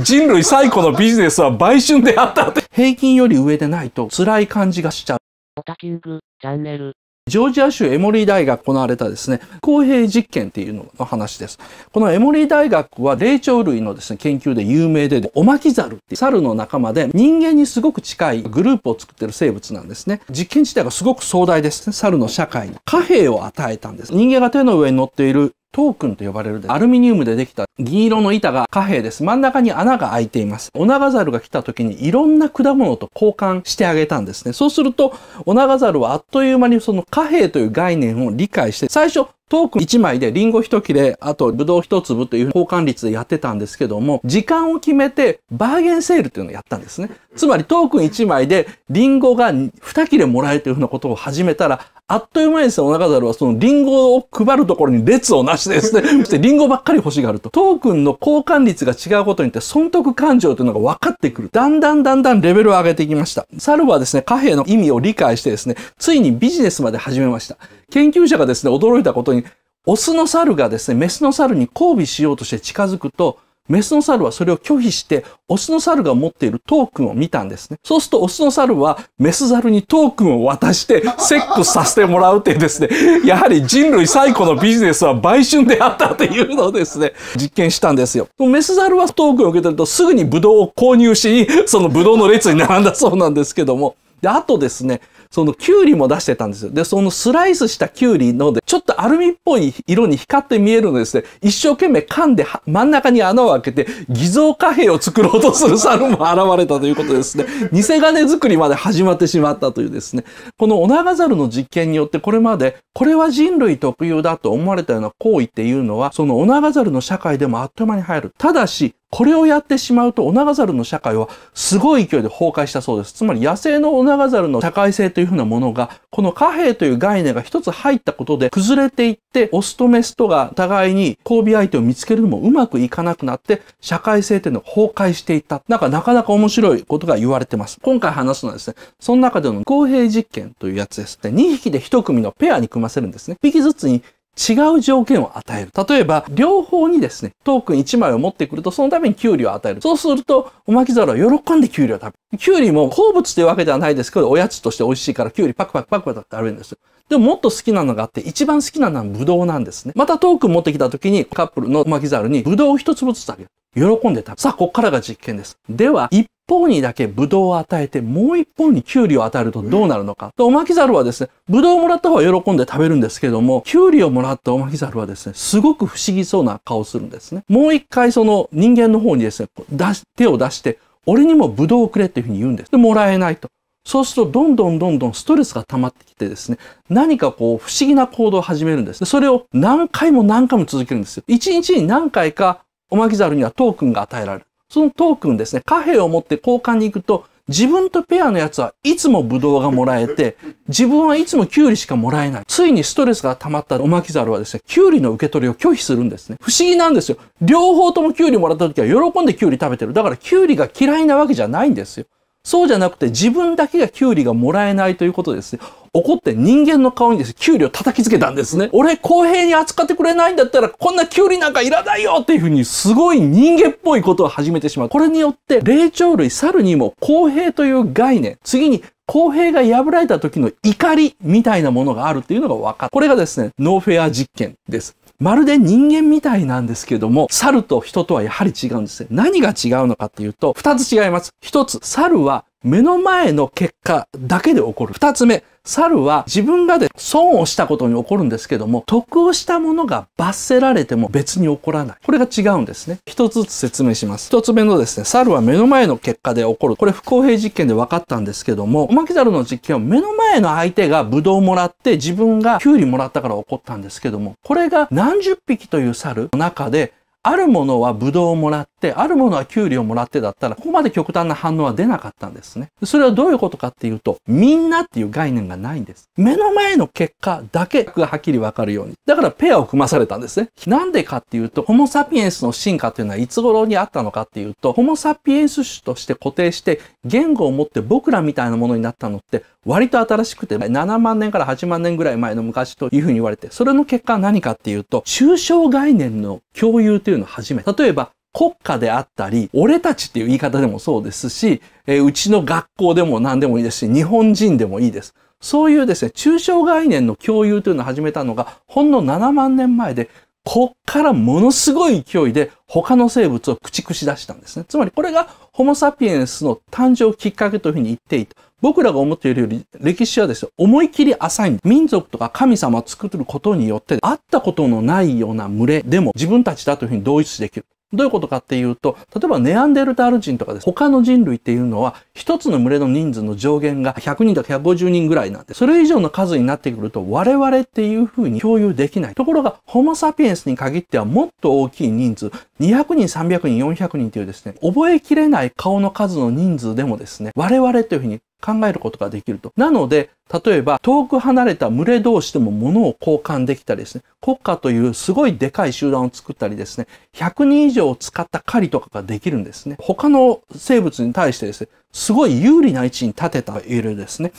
人類最古のビジネスは売春であったって。平均より上でないと辛い感じがしちゃう。オタキングチャンネル。ジョージア州エモリー大学行われたですね、公平実験っていうのの話です。このエモリー大学は霊長類のですね、研究で有名で、オマキザルっていう猿の仲間で人間にすごく近いグループを作ってる生物なんですね。実験自体がすごく壮大ですね、猿の社会に。貨幣を与えたんです。人間が手の上に乗っているトークンと呼ばれるアルミニウムでできた銀色の板が貨幣です。真ん中に穴が開いています。オナガザルが来た時にいろんな果物と交換してあげたんですね。そうすると、オナガザルはあっという間にその貨幣という概念を理解して、最初、トークン1枚でリンゴ1切れ、あとブドウ1粒という交換率でやってたんですけども、時間を決めてバーゲンセールというのをやったんですね。つまりトークン1枚でリンゴが2切れもらえるというふうなことを始めたら、あっという間にですね、お腹猿はそのリンゴを配るところに列をなしてですね、そしてリンゴばっかり欲しがると。トークンの交換率が違うことによって損得感情というのが分かってくる。だんだんだんだんレベルを上げていきました。猿はですね、貨幣の意味を理解してですね、ついにビジネスまで始めました。研究者がですね、驚いたことに、オスの猿がですね、メスの猿に交尾しようとして近づくと、メスの猿はそれを拒否して、オスの猿が持っているトークンを見たんですね。そうすると、オスの猿は、メス猿にトークンを渡して、セックスさせてもらうというですね、やはり人類最古のビジネスは売春であったというのをですね、実験したんですよ。メス猿はトークンを受け取ると、すぐにブドウを購入し、そのブドウの列に並んだそうなんですけども、で、あとですね、そのキュウリも出してたんですよ。で、そのスライスしたキュウリので、ちょっとアルミっぽい色に光って見えるのですね、一生懸命噛んで真ん中に穴を開けて偽造貨幣を作ろうとする猿も現れたということですね。偽金作りまで始まってしまったというですね。このオナガザルの実験によってこれまで、これは人類特有だと思われたような行為っていうのは、そのオナガザルの社会でもあっという間に入る。ただし、これをやってしまうとオナガザルの社会はすごい勢いで崩壊したそうです。つまり野生のオナガザルの社会性というふうなものが、この貨幣という概念が一つ入ったことで崩れていって、オスとメスとが互いに交尾相手を見つけるのもうまくいかなくなって、社会性というのが崩壊していった。なんかなかなか面白いことが言われてます。今回話すのはですね、その中での公平実験というやつです。で、2匹で1組のペアに組ませるんですね。1匹ずつに違う条件を与える。例えば、両方にですね、トークン1枚を持ってくると、そのために給料を与える。そうすると、おまき皿は喜んで給料を食べる。給料も好物というわけではないですけど、おやつとして美味しいから、給料パクパクパクパクって食べるんですよ。でももっと好きなのがあって、一番好きなのはブドウなんですね。またトークン持ってきた時に、カップルのおまき皿にブドウを一粒ずつあげる。喜んで食べる。さあ、ここからが実験です。では、一方にだけブドウを与えて、もう一方にキュウリを与えるとどうなるのか。で、おまきざるはですね、ブドウをもらった方は喜んで食べるんですけども、キュウリをもらったおまきざるはですね、すごく不思議そうな顔をするんですね。もう一回その人間の方にですね、出し、手を出して、俺にもブドウをくれっていうふうに言うんです。で、もらえないと。そうすると、どんどんどんどんストレスが溜まってきてですね、何かこう、不思議な行動を始めるんです。それを何回も何回も続けるんですよ。一日に何回か、おまきざるにはトークンが与えられる。そのトークンですね、貨幣を持って交換に行くと、自分とペアのやつはいつもブドウがもらえて、自分はいつもキュウリしかもらえない。ついにストレスが溜まったおまきざるはですね、キュウリの受け取りを拒否するんですね。不思議なんですよ。両方ともキュウリもらった時は喜んでキュウリ食べてる。だからキュウリが嫌いなわけじゃないんですよ。そうじゃなくて自分だけが給料がもらえないということですね。怒って人間の顔にですね、給料叩きつけたんですね。俺公平に扱ってくれないんだったらこんな給料なんかいらないよっていうふうにすごい人間っぽいことを始めてしまう。これによって霊長類猿にも公平という概念、次に公平が破られた時の怒りみたいなものがあるっていうのが分かる。これがですね、ノーフェア実験です。まるで人間みたいなんですけども、猿と人とはやはり違うんですね。何が違うのかっていうと、二つ違います。一つ、猿は目の前の結果だけで起こる。二つ目、猿は自分がで損をしたことに起こるんですけども、得をしたものが罰せられても別に起こらない。これが違うんですね。一つずつ説明します。一つ目のですね、猿は目の前の結果で起こる。これ不公平実験で分かったんですけども、おまき猿の実験は目の前の相手がブドウをもらって自分がキュウリもらったから起こったんですけども、これが何十匹という猿の中で、あるものはブドウをもらっ、あるものは給料もらってだったら、ここまで極端な反応は出なかったんですね。それはどういうことかっていうと、みんなっていう概念がないんです。目の前の結果だけがはっきりわかるように。だからペアを組まされたんですね。なんでかっていうと、ホモサピエンスの進化っていうのはいつ頃にあったのかっていうと、ホモサピエンス種として固定して、言語を持って僕らみたいなものになったのって、割と新しくて、7万年から8万年ぐらい前の昔というふうに言われて、それの結果は何かっていうと、抽象概念の共有というのを始め、例えば、国家であったり、俺たちっていう言い方でもそうですし、えうちの学校でも何でもいいですし、日本人でもいいです。そういうですね、抽象概念の共有というのを始めたのが、ほんの7万年前で、こっからものすごい勢いで他の生物を駆逐し出したんですね。つまりこれがホモサピエンスの誕生きっかけというふうに言っていた。僕らが思っているより歴史はですね、思い切り浅い。民族とか神様を作ることによって、会ったことのないような群れでも自分たちだというふうに同一できる。どういうことかっていうと、例えばネアンデルタール人とかです。他の人類っていうのは、一つの群れの人数の上限が100人とか150人ぐらいなんで、それ以上の数になってくると、我々っていう風に共有できない。ところが、ホモサピエンスに限ってはもっと大きい人数、200人、300人、400人というですね、覚えきれない顔の数の人数でもですね、我々という風に考えることができると。なので、例えば、遠く離れた群れ同士でも物を交換できたりですね、国家というすごいでかい集団を作ったりですね、100人以上を使った狩りとかができるんですね。他の生物に対してですね、すごい有利な位置に立てたいるですね、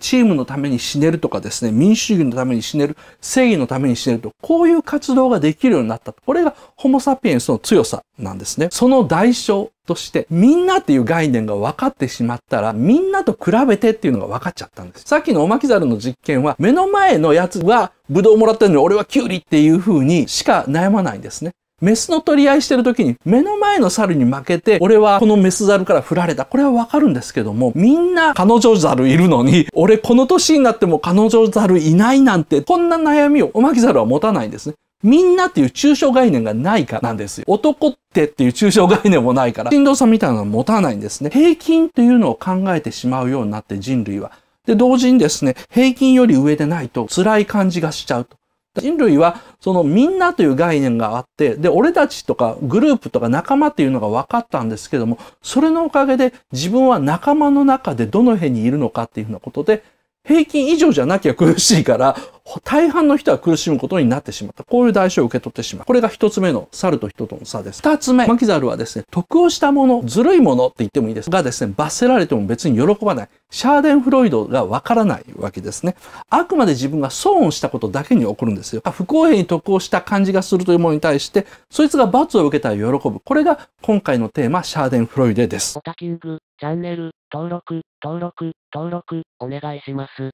チームのために死ねるとかですね、民主主義のために死ねる、正義のために死ねると、こういう活動ができるようになった。これがホモサピエンスの強さなんですね。その代償として、みんなっていう概念が分かってしまったら、みんなと比べてっていうのが分かっちゃったんです。さっきのおまきざるの実験は、目の前のやつはブドウもらってるのに俺はキュウリっていう風にしか悩まないんですね。メスの取り合いしてる時に目の前の猿に負けて俺はこのメス猿から振られた。これはわかるんですけどもみんな彼女猿いるのに俺この年になっても彼女猿いないなんてこんな悩みをおまき猿は持たないんですね。みんなっていう抽象概念がないからなんですよ。男ってっていう抽象概念もないから、しんどさみたいなのは持たないんですね。平均というのを考えてしまうようになって人類は。で、同時にですね、平均より上でないと辛い感じがしちゃうと。人類はそのみんなという概念があって、で、俺たちとかグループとか仲間っていうのが分かったんですけども、それのおかげで自分は仲間の中でどの辺にいるのかっていうようなことで平均以上じゃなきゃ苦しいから、大半の人は苦しむことになってしまった。こういう代償を受け取ってしまう。これが一つ目の猿と人との差です。二つ目、マキザルはですね、得をしたもの、ずるいものって言ってもいいです。がですね、罰せられても別に喜ばない。シャーデンフロイドがわからないわけですね。あくまで自分が損をしたことだけに起こるんですよ。不公平に得をした感じがするというものに対して、そいつが罰を受けたら喜ぶ。これが今回のテーマ、シャーデンフロイデです。チャンネル登録登録、登録、お願いします。